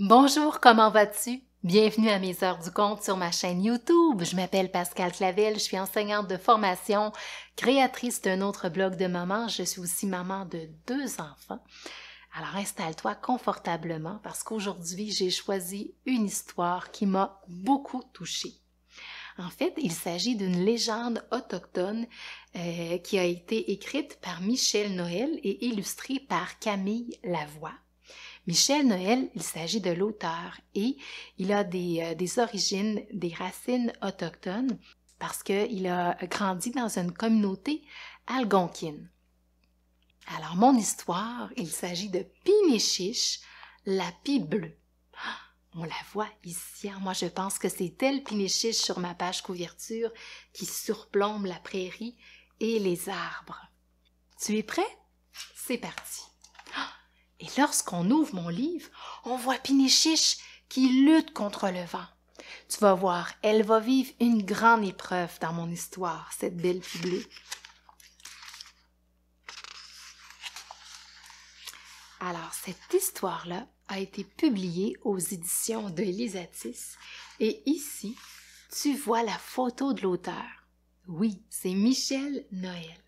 Bonjour, comment vas-tu? Bienvenue à mes heures du compte sur ma chaîne YouTube. Je m'appelle Pascal Clavel, je suis enseignante de formation, créatrice d'un autre blog de maman. Je suis aussi maman de deux enfants. Alors installe-toi confortablement parce qu'aujourd'hui, j'ai choisi une histoire qui m'a beaucoup touchée. En fait, il s'agit d'une légende autochtone euh, qui a été écrite par Michel Noël et illustrée par Camille Lavoie. Michel Noël, il s'agit de l'auteur et il a des, euh, origines, des racines autochtones parce qu'il a grandi dans une communauté algonquine. Alors, mon histoire, il s'agit de Pinichiche, la pie bleue. Ah, on la voit ici. Hein. Moi, je pense que c'est elle, Pinichiche, sur ma page couverture, qui surplombe la prairie et les arbres. Tu es prêt? C'est parti. Et lorsqu'on ouvre mon livre, on voit Pinichiche qui lutte contre le vent. Tu vas voir, elle va vivre une grande épreuve dans mon histoire, cette belle fille. Alors, cette histoire-là a été publiée aux éditions de Lisatis et ici, tu vois la photo de l'auteur. Oui, c'est Michel Noël.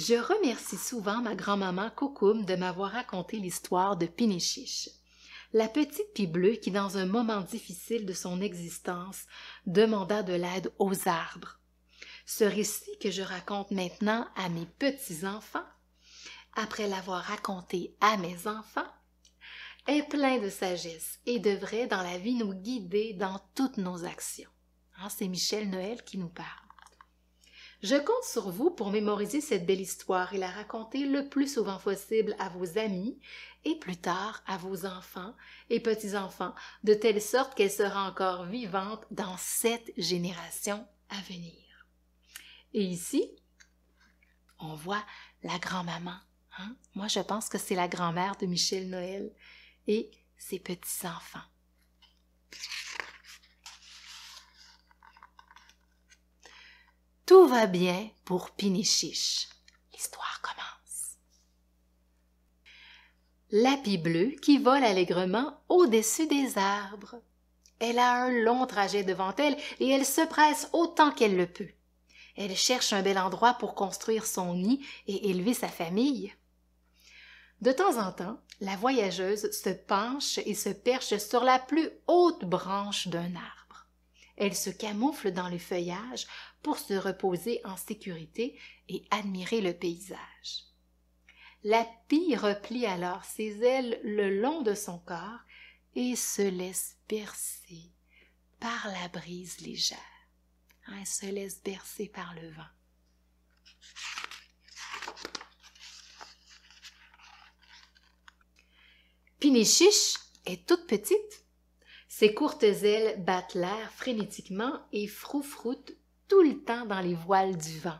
Je remercie souvent ma grand-maman Koukoum de m'avoir raconté l'histoire de Pinichiche, la petite pie bleue qui, dans un moment difficile de son existence, demanda de l'aide aux arbres. Ce récit que je raconte maintenant à mes petits-enfants, après l'avoir raconté à mes enfants, est plein de sagesse et devrait dans la vie nous guider dans toutes nos actions. Hein, c'est Michel Noël qui nous parle. Je compte sur vous pour mémoriser cette belle histoire et la raconter le plus souvent possible à vos amis et plus tard à vos enfants et petits-enfants, de telle sorte qu'elle sera encore vivante dans cette génération à venir. Et ici, on voit la grand-maman. Hein? Moi, je pense que c'est la grand-mère de Michel Noël et ses petits-enfants. Tout va bien pour Pinichiche. L'histoire commence. L'api bleue qui vole allègrement au-dessus des arbres. Elle a un long trajet devant elle et elle se presse autant qu'elle le peut. Elle cherche un bel endroit pour construire son nid et élever sa famille. De temps en temps, la voyageuse se penche et se perche sur la plus haute branche d'un arbre. Elle se camoufle dans le feuillage pour se reposer en sécurité et admirer le paysage. La pie replie alors ses ailes le long de son corps et se laisse bercer par la brise légère. Elle hein, se laisse bercer par le vent. Pinichiche est toute petite, ses courtes ailes battent l'air frénétiquement et froufroutent tout le temps dans les voiles du vent.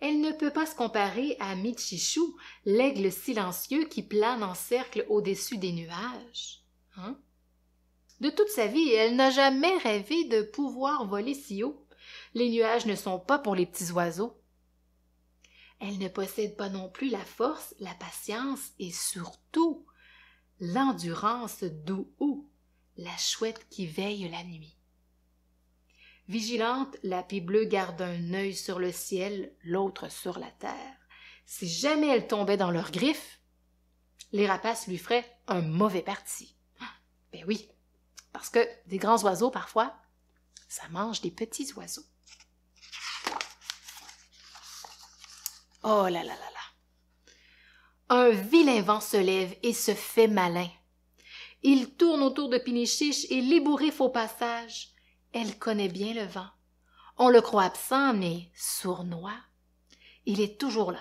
Elle ne peut pas se comparer à Michichou, l'aigle silencieux qui plane en cercle au-dessus des nuages. Hein? De toute sa vie, elle n'a jamais rêvé de pouvoir voler si haut. Les nuages ne sont pas pour les petits oiseaux. Elle ne possède pas non plus la force, la patience et surtout l'endurance d'Ouhou la chouette qui veille la nuit. Vigilante, la pie bleue garde un œil sur le ciel, l'autre sur la terre. Si jamais elle tombait dans leurs griffes, les rapaces lui feraient un mauvais parti. Ben oui, parce que des grands oiseaux, parfois, ça mange des petits oiseaux. Oh là là là là. Un vilain vent se lève et se fait malin. Il tourne autour de Pinichiche et l'ébouriffe au passage. Elle connaît bien le vent. On le croit absent, mais sournois. Il est toujours là.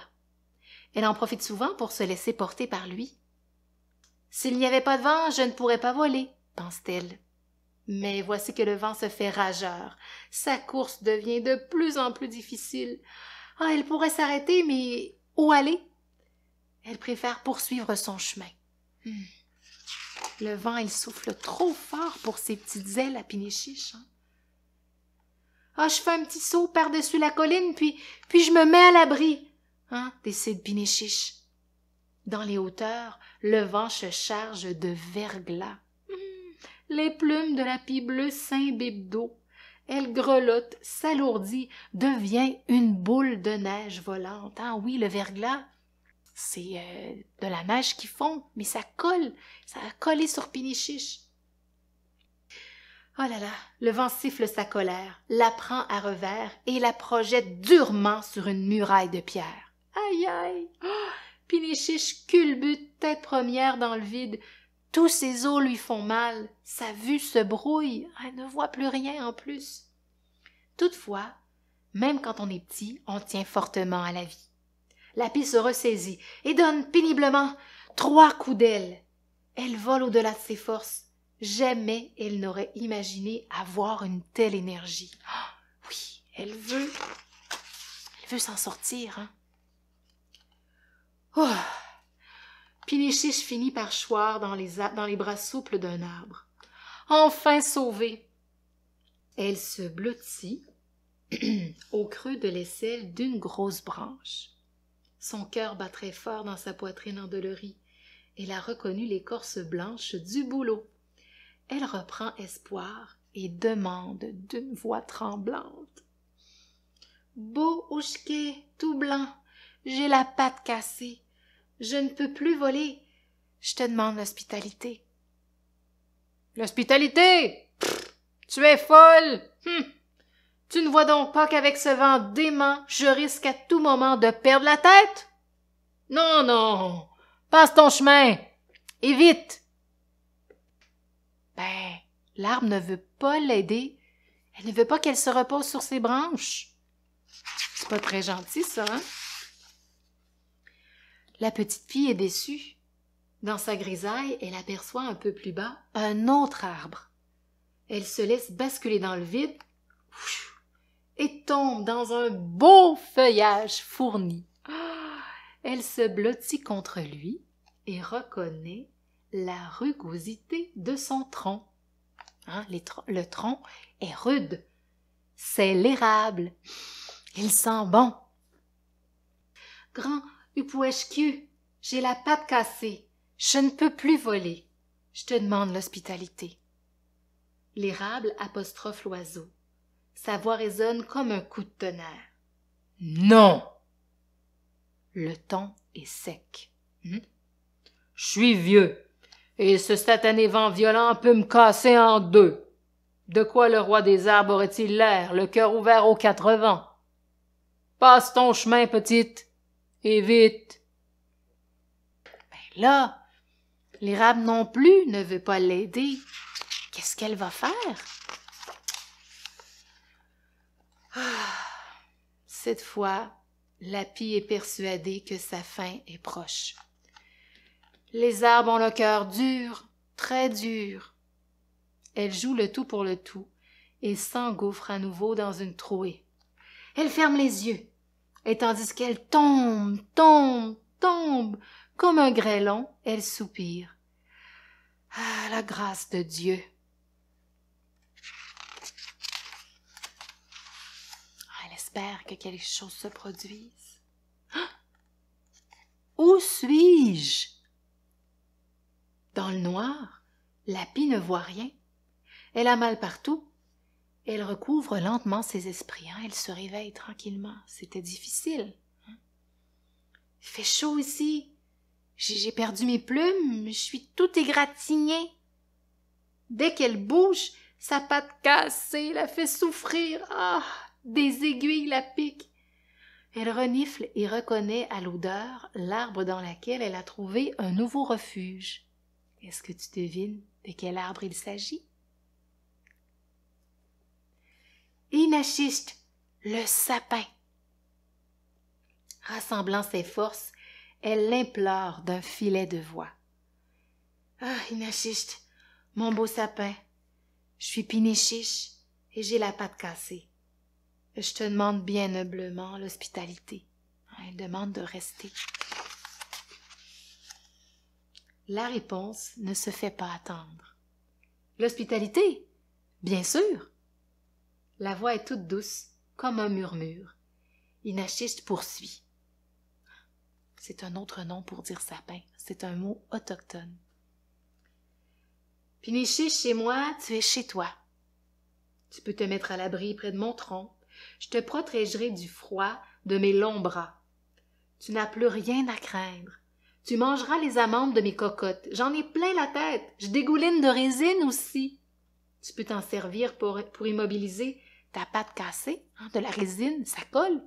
Elle en profite souvent pour se laisser porter par lui. S'il n'y avait pas de vent, je ne pourrais pas voler, pense-t-elle. Mais voici que le vent se fait rageur. Sa course devient de plus en plus difficile. Ah, elle pourrait s'arrêter, mais où aller? Elle préfère poursuivre son chemin. Hmm. Le vent, il souffle trop fort pour ses petites ailes à pinéchiche hein. Ah, je fais un petit saut par-dessus la colline, puis, puis je me mets à l'abri, hein, décide Pinichiche. Dans les hauteurs, le vent se charge de verglas. Hum, les plumes de la pie bleue s'imbibent d'eau. Elle grelotte, s'alourdit, devient une boule de neige volante. Ah oui, le verglas, c'est euh, de la neige qui fond, mais ça colle, ça a collé sur Pinichiche. Oh là là, le vent siffle sa colère, la prend à revers et la projette durement sur une muraille de pierre. Aïe aïe! Oh, Pinichiche culbute tête première dans le vide. Tous ses os lui font mal, sa vue se brouille, elle ne voit plus rien en plus. Toutefois, même quand on est petit, on tient fortement à la vie. La pie se ressaisit et donne péniblement trois coups d'aile. Elle vole au-delà de ses forces. Jamais elle n'aurait imaginé avoir une telle énergie. Ah, oui, elle veut. Elle veut s'en sortir. Hein? Oh. Pinichiche finit par choir dans les, dans les bras souples d'un arbre. Enfin sauvée. Elle se blottit au creux de l'aisselle d'une grosse branche. Son cœur bat très fort dans sa poitrine endolorie. Elle a reconnu l'écorce blanche du bouleau. Elle reprend espoir et demande d'une voix tremblante. Beau ouchké, tout blanc, j'ai la patte cassée. Je ne peux plus voler. Je te demande l'hospitalité. L'hospitalité! Tu es folle! Hum! Tu ne vois donc pas qu'avec ce vent dément, je risque à tout moment de perdre la tête? Non, non. Passe ton chemin. Et vite. Ben, l'arbre ne veut pas l'aider. Elle ne veut pas qu'elle se repose sur ses branches. C'est pas très gentil, ça, hein? La petite fille est déçue. Dans sa grisaille, elle aperçoit un peu plus bas un autre arbre. Elle se laisse basculer dans le vide et tombe dans un beau feuillage fourni. Elle se blottit contre lui et reconnaît la rugosité de son tronc. Hein, le tronc est rude. C'est l'érable. Il sent bon. Grand Upueshku, j'ai la patte cassée. Je ne peux plus voler. Je te demande l'hospitalité. L'érable apostrophe l'oiseau. Sa voix résonne comme un coup de tonnerre. Non. Le ton est sec. Hmm? Je suis vieux, et ce satané vent violent peut me casser en deux. De quoi le roi des arbres aurait-il l'air, le cœur ouvert aux quatre vents? Passe ton chemin, petite, et vite. Mais ben là, l'érable non plus ne veut pas l'aider. Qu'est-ce qu'elle va faire? Cette fois, la pie est persuadée que sa fin est proche. Les arbres ont le cœur dur, très dur. Elle joue le tout pour le tout et s'engouffre à nouveau dans une trouée. Elle ferme les yeux, et tandis qu'elle tombe, tombe, tombe, comme un grêlon, elle soupire. Ah, la grâce de Dieu! j'espère que quelque chose se produise. Où suis-je? Dans le noir, la pie ne voit rien. Elle a mal partout. Elle recouvre lentement ses esprits. Hein. Elle se réveille tranquillement. C'était difficile. Hein. Il fait chaud ici. J'ai perdu mes plumes. Je suis tout égratignée. Dès qu'elle bouge, sa patte cassée la fait souffrir. Ah, des aiguilles la piquent. Elle renifle et reconnaît à l'odeur l'arbre dans lequel elle a trouvé un nouveau refuge. Est-ce que tu devines de quel arbre il s'agit? Inachiste, le sapin. Rassemblant ses forces, elle l'implore d'un filet de voix. Ah, Inachiste, mon beau sapin, je suis pinichiche et j'ai la patte cassée. Je te demande bien humblement l'hospitalité. Hein, elle demande de rester. La réponse ne se fait pas attendre. L'hospitalité? Bien sûr. La voix est toute douce, comme un murmure. Inachiste poursuit. C'est un autre nom pour dire sapin. C'est un mot autochtone. Pinichiche chez moi, tu es chez toi. Tu peux te mettre à l'abri près de mon tronc, je te protégerai du froid, de mes longs bras. Tu n'as plus rien à craindre. Tu mangeras les amandes de mes cocottes. J'en ai plein la tête. Je dégouline de résine aussi. Tu peux t'en servir pour, immobiliser ta pâte cassée. Hein, de la résine, ça colle.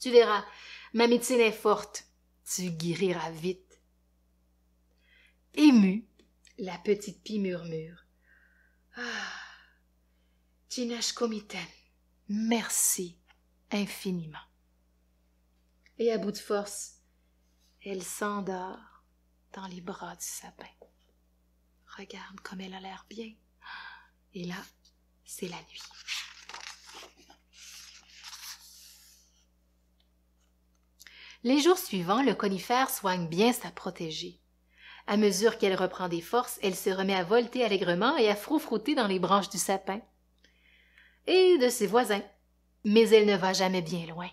Tu verras, ma médecine est forte. Tu guériras vite. Émue, la petite pie murmure. Ah, Merci infiniment. Et à bout de force, elle s'endort dans les bras du sapin. Regarde comme elle a l'air bien. Et là, c'est la nuit. Les jours suivants, le conifère soigne bien sa protégée. À mesure qu'elle reprend des forces, elle se remet à volter allègrement et à froufrouter dans les branches du sapin et de ses voisins. Mais elle ne va jamais bien loin.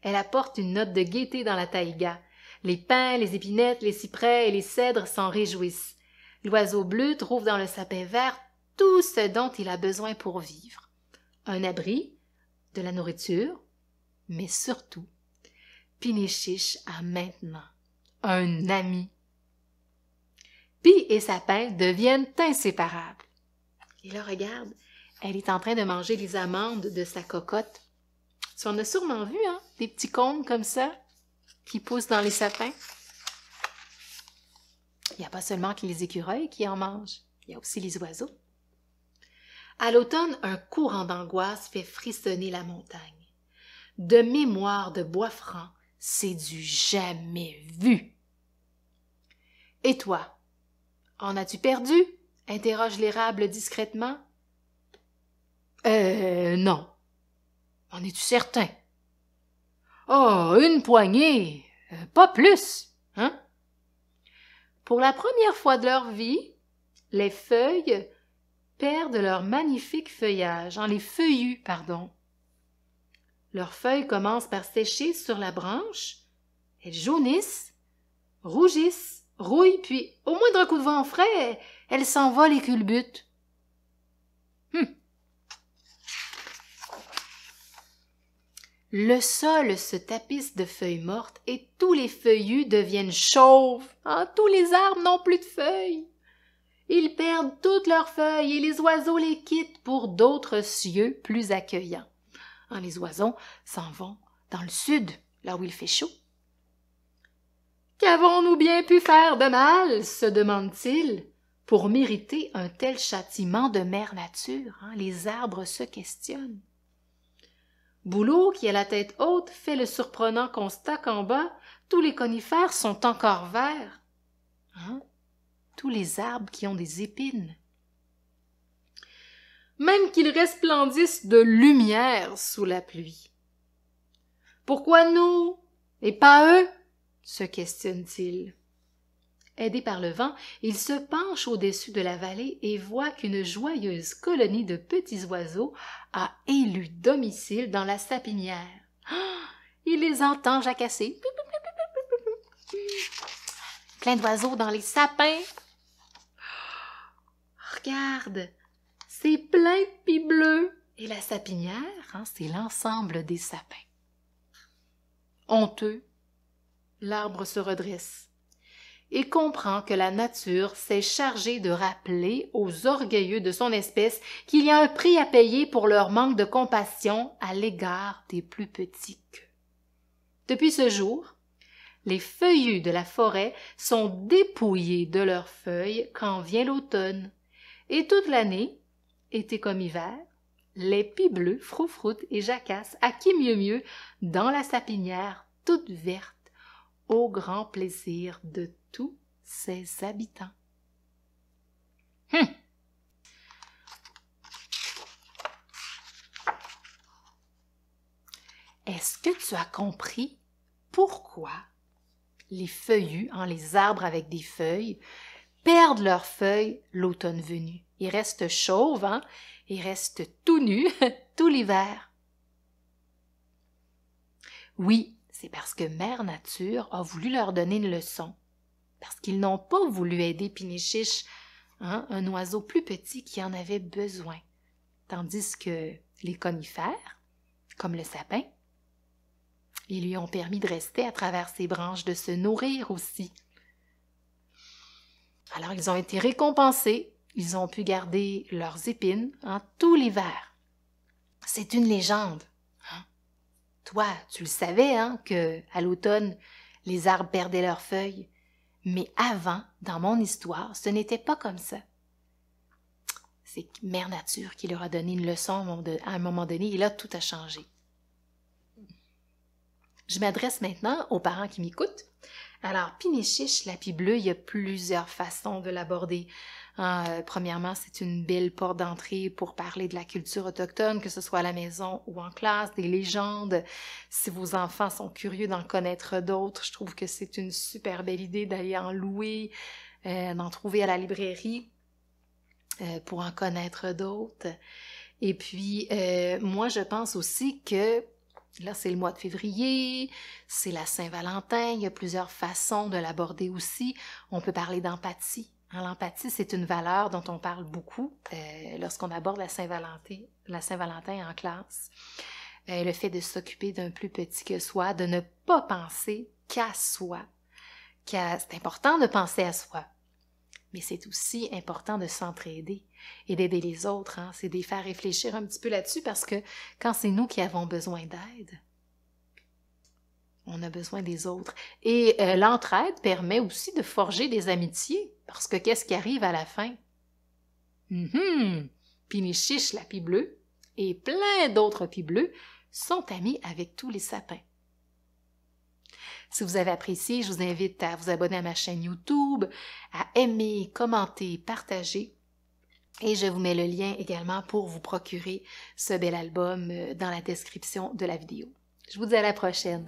Elle apporte une note de gaieté dans la taïga. Les pins, les épinettes, les cyprès et les cèdres s'en réjouissent. L'oiseau bleu trouve dans le sapin vert tout ce dont il a besoin pour vivre. Un abri, de la nourriture, mais surtout, Pinéchiche a maintenant un ami. Pi et Sapin deviennent inséparables. Il le regarde elle est en train de manger les amandes de sa cocotte. Tu en as sûrement vu, hein? Des petits cônes comme ça qui poussent dans les sapins. Il n'y a pas seulement que les écureuils qui en mangent, il y a aussi les oiseaux. À l'automne, un courant d'angoisse fait frissonner la montagne. De mémoire de bois franc, c'est du jamais vu. Et toi, en as-tu perdu interroge l'érable discrètement. Euh, non. En es-tu certain? Oh, une poignée! Euh, pas plus! Hein? Pour la première fois de leur vie, les feuilles perdent leur magnifique feuillage, en les feuillus, pardon. Leurs feuilles commencent par sécher sur la branche, elles jaunissent, rougissent, rouillent, puis, au moindre coup de vent frais, elles s'envolent et culbutent. Hum. Le sol se tapisse de feuilles mortes et tous les feuillus deviennent chauves. Ah, tous les arbres n'ont plus de feuilles. Ils perdent toutes leurs feuilles et les oiseaux les quittent pour d'autres cieux plus accueillants. Ah, les oiseaux s'en vont dans le sud, là où il fait chaud. Qu'avons-nous bien pu faire de mal se demande-t-il pour mériter un tel châtiment de mère nature. Hein? les arbres se questionnent. Boulot, qui a la tête haute, fait le surprenant constat qu'en bas, tous les conifères sont encore verts. Hein? Tous les arbres qui ont des épines. Même qu'ils resplendissent de lumière sous la pluie. Pourquoi nous et pas eux? se questionne-t-il. Aidé par le vent, il se penche au-dessus de la vallée et voit qu'une joyeuse colonie de petits oiseaux a élu domicile dans la sapinière. il les entend jacasser. Plein d'oiseaux dans les sapins. Regarde, c'est plein de pis bleus. Et la sapinière, hein, c'est l'ensemble des sapins. Honteux, l'arbre se redresse et comprend que la nature s'est chargée de rappeler aux orgueilleux de son espèce qu'il y a un prix à payer pour leur manque de compassion à l'égard des plus petits qu'eux. Depuis ce jour, les feuillus de la forêt sont dépouillés de leurs feuilles quand vient l'automne, et toute l'année, été comme hiver, les pis bleus froufroutes et jacassent à qui mieux mieux dans la sapinière toute verte grand plaisir de tous ses habitants. Hum. Est-ce que tu as compris pourquoi les feuillus, en hein, les arbres avec des feuilles, perdent leurs feuilles l'automne venu? Ils restent chauves, hein? ils restent tout nus tout l'hiver. Oui, c'est parce que Mère Nature a voulu leur donner une leçon, parce qu'ils n'ont pas voulu aider Pinichiche, hein, un oiseau plus petit qui en avait besoin, tandis que les conifères, comme le sapin, ils lui ont permis de rester à travers ses branches, de se nourrir aussi. Alors ils ont été récompensés, ils ont pu garder leurs épines, en hein, tout l'hiver. C'est une légende. Toi, tu le savais, hein, que, à l'automne, les arbres perdaient leurs feuilles. Mais avant, dans mon histoire, ce n'était pas comme ça. C'est Mère Nature qui leur a donné une leçon à un moment donné, et là, tout a changé. Je m'adresse maintenant aux parents qui m'écoutent. Alors, Pinichiche, l'api bleu, il y a plusieurs façons de l'aborder. Ah, euh, premièrement, c'est une belle porte d'entrée pour parler de la culture autochtone, que ce soit à la maison ou en classe, des légendes. Si vos enfants sont curieux d'en connaître d'autres, je trouve que c'est une super belle idée d'aller en louer, euh, d'en trouver à la librairie euh, pour en connaître d'autres. Et puis, moi, je pense aussi que Là, c'est le mois de février, c'est la Saint-Valentin, il y a plusieurs façons de l'aborder aussi. On peut parler d'empathie, L'empathie, c'est une valeur dont on parle beaucoup euh, lorsqu'on aborde la Saint-Valentin, la Saint-Valentin en classe. Euh, le fait de s'occuper d'un plus petit que soi, de ne pas penser qu'à soi. c'est important de penser à soi, mais c'est aussi important de s'entraider et d'aider les autres. Hein? C'est de faire réfléchir un petit peu là-dessus parce que quand c'est nous qui avons besoin d'aide, on a besoin des autres. Et euh, l'entraide permet aussi de forger des amitiés, parce que qu'est-ce qui arrive à la fin? Hum mm -hmm. la pie bleue, et plein d'autres pies bleues sont amis avec tous les sapins. Si vous avez apprécié, je vous invite à vous abonner à ma chaîne YouTube, à aimer, commenter, partager. Et je vous mets le lien également pour vous procurer ce bel album euh, dans la description de la vidéo. Je vous dis à la prochaine.